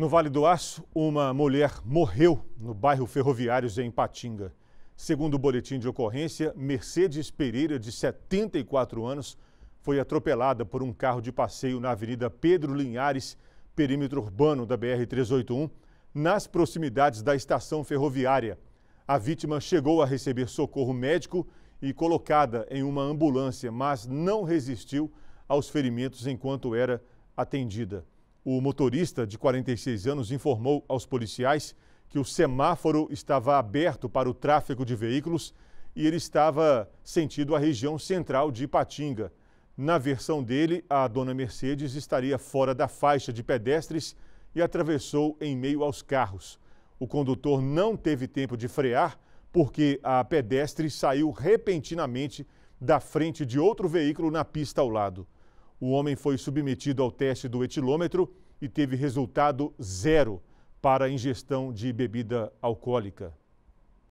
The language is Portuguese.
No Vale do Aço, uma mulher morreu no bairro Ferroviários, em Patinga. Segundo o boletim de ocorrência, Mercedes Pereira, de 74 anos, foi atropelada por um carro de passeio na Avenida Pedro Linhares, perímetro urbano da BR-381, nas proximidades da estação ferroviária. A vítima chegou a receber socorro médico e colocada em uma ambulância, mas não resistiu aos ferimentos enquanto era atendida. O motorista, de 46 anos, informou aos policiais que o semáforo estava aberto para o tráfego de veículos e ele estava sentido à região central de Ipatinga. Na versão dele, a dona Mercedes estaria fora da faixa de pedestres e atravessou em meio aos carros. O condutor não teve tempo de frear porque a pedestre saiu repentinamente da frente de outro veículo na pista ao lado. O homem foi submetido ao teste do etilômetro e teve resultado zero para ingestão de bebida alcoólica.